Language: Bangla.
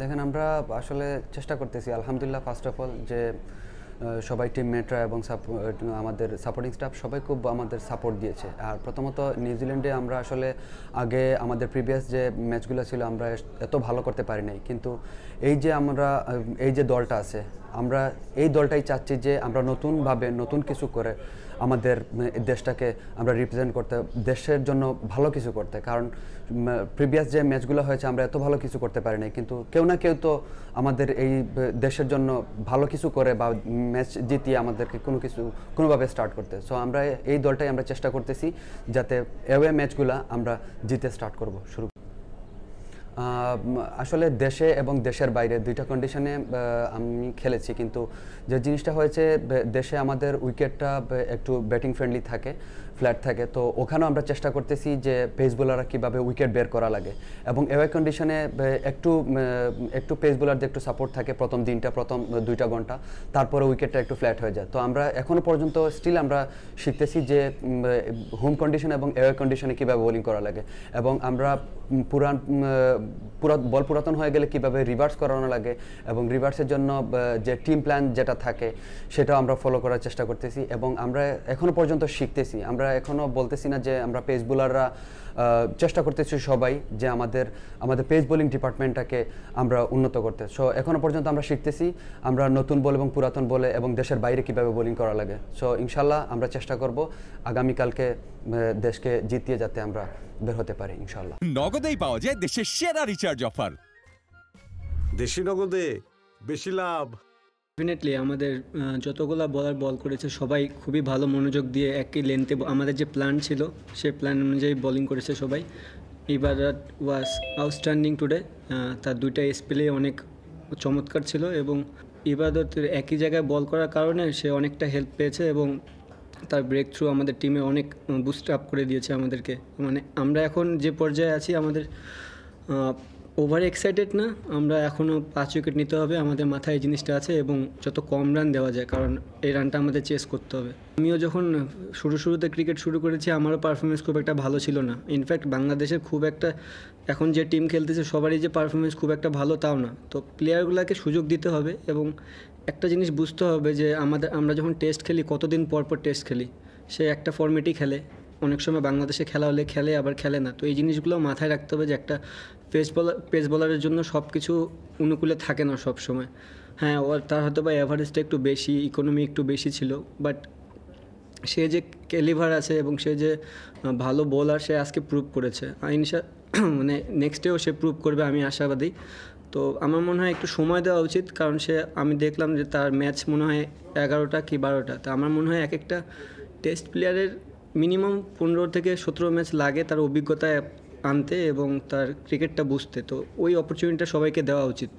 দেখেন আমরা আসলে চেষ্টা করতেছি আলহামদুলিল্লাহ ফার্স্ট অফ অল যে সবাই টিম মেটরা এবং আমাদের সাপোর্টিং স্টাফ সবাই খুব আমাদের সাপোর্ট দিয়েছে আর প্রথমত নিউজিল্যান্ডে আমরা আসলে আগে আমাদের প্রিভিয়াস যে ম্যাচগুলো ছিল আমরা এত ভালো করতে পারি নাই কিন্তু এই যে আমরা এই যে দলটা আছে আমরা এই দলটাই চাচ্ছি যে আমরা নতুনভাবে নতুন কিছু করে আমাদের দেশটাকে আমরা রিপ্রেজেন্ট করতে দেশের জন্য ভালো কিছু করতে কারণ প্রিভিয়াস যে ম্যাচগুলো হয়েছে আমরা এত ভালো কিছু করতে পারিনি কিন্তু কেউ না কেউ তো আমাদের এই দেশের জন্য ভালো কিছু করে বা ম্যাচ জিতিয়ে আমাদেরকে কোনো কিছু কোনোভাবে স্টার্ট করতে সো আমরা এই দলটাই আমরা চেষ্টা করতেছি যাতে এওয়ে ম্যাচগুলো আমরা জিতে স্টার্ট করব শুরু আসলে দেশে এবং দেশের বাইরে দুইটা কন্ডিশনে আমি খেলেছি কিন্তু যে জিনিসটা হয়েছে দেশে আমাদের উইকেটটা একটু ব্যাটিং ফ্রেন্ডলি থাকে ফ্ল্যাট থাকে তো ওখানেও আমরা চেষ্টা করতেছি যে পেস বোলাররা কীভাবে উইকেট বের করা লাগে এবং অ্যাওয়ে কন্ডিশনে একটু একটু পেস বোলারদের একটু সাপোর্ট থাকে প্রথম দিনটা প্রথম দুইটা ঘন্টা তারপরে উইকেটটা একটু ফ্ল্যাট হয়ে যায় তো আমরা এখনও পর্যন্ত স্টিল আমরা শিখতেছি যে হোম কন্ডিশন এবং অ্যাওয়ে কন্ডিশনে কীভাবে বোলিং করা লাগে এবং আমরা পুরান বল পুরাতন হয়ে গেলে কিভাবে রিভার্স করানো লাগে এবং রিভার্সের জন্য যে টিম প্ল্যান যেটা থাকে সেটাও আমরা ফলো করার চেষ্টা করতেছি এবং আমরা এখনও পর্যন্ত শিখতেছি আমরা এখনও বলতেছি না যে আমরা পেস বোলাররা চেষ্টা করতেছি সবাই যে আমাদের আমাদের পেস বোলিং ডিপার্টমেন্টটাকে আমরা উন্নত করতে সো এখনও পর্যন্ত আমরা শিখতেছি আমরা নতুন বল এবং পুরাতন বলে এবং দেশের বাইরে কিভাবে বোলিং করা লাগে সো ইনশাল্লাহ আমরা চেষ্টা করব আগামীকালকে দেশকে জিতিয়ে যাতে আমরা বের হতে পারে ইনশাল্লাহ নগদেই পাওয়া যায় দেশের সেরা রিচার্জ অফার দেশি নগদে বেশি লাভ ডেফিনেটলি আমাদের যতগুলো বলার বল করেছে সবাই খুবই ভালো মনোযোগ দিয়ে একই লেনতে আমাদের যে প্ল্যান ছিল সে প্ল্যান অনুযায়ী বোলিং করেছে সবাই ইবারাত ওয়াজ আউটস্ট্যান্ডিং টুডে তার দুইটা স্পেলে অনেক চমৎকার ছিল এবং ইবাদতের একই জায়গায় বল করার কারণে সে অনেকটা হেল্প পেয়েছে এবং তার ব্রেক থ্রু আমাদের টিমে অনেক বুস্ট আপ করে দিয়েছে আমাদেরকে মানে আমরা এখন যে পর্যায়ে আছি আমাদের ওভার এক্সাইটেড না আমরা এখনও পাঁচ উইকেট নিতে হবে আমাদের মাথায় এই জিনিসটা আছে এবং যত কম রান দেওয়া যায় কারণ এই রানটা আমাদের চেস করতে হবে আমিও যখন শুরু শুরুতে ক্রিকেট শুরু করেছি আমারও পারফরমেন্স খুব একটা ভালো ছিল না ইনফ্যাক্ট বাংলাদেশের খুব একটা এখন যে টিম খেলতেছে সবারই যে পারফরমেন্স খুব একটা ভালো তাও না তো প্লেয়ারগুলোকে সুযোগ দিতে হবে এবং একটা জিনিস বুঝতে হবে যে আমাদের আমরা যখন টেস্ট খেলি কতদিন পর পর টেস্ট খেলি সে একটা ফর্মেটই খেলে অনেক সময় বাংলাদেশে খেলা হলে খেলে আবার খেলে না তো এই জিনিসগুলো মাথায় রাখতে হবে যে একটা পেস বলার পেস বলারের জন্য সব কিছু অনুকূলে থাকে না সব সময় হ্যাঁ ওর তার হয়তো বা অ্যাভারেজটা একটু বেশি ইকোনমি একটু বেশি ছিল বাট সে যে ক্যালিভার আছে এবং সে যে ভালো বোলার সে আজকে প্রুভ করেছে ইনশা মানে নেক্সট ডেও সে প্রুভ করবে আমি আশাবাদী তো আমার মনে হয় একটু সময় দেওয়া উচিত কারণ সে আমি দেখলাম যে তার ম্যাচ মনে হয় এগারোটা কি বারোটা তো আমার মনে হয় এক একটা টেস্ট প্লেয়ারের মিনিমাম পনেরো থেকে সতেরো ম্যাচ লাগে তার অভিজ্ঞতায় আনতে এবং তার ক্রিকেটটা বুঝতে তো ওই অপরচুনিটিটা সবাইকে দেওয়া উচিত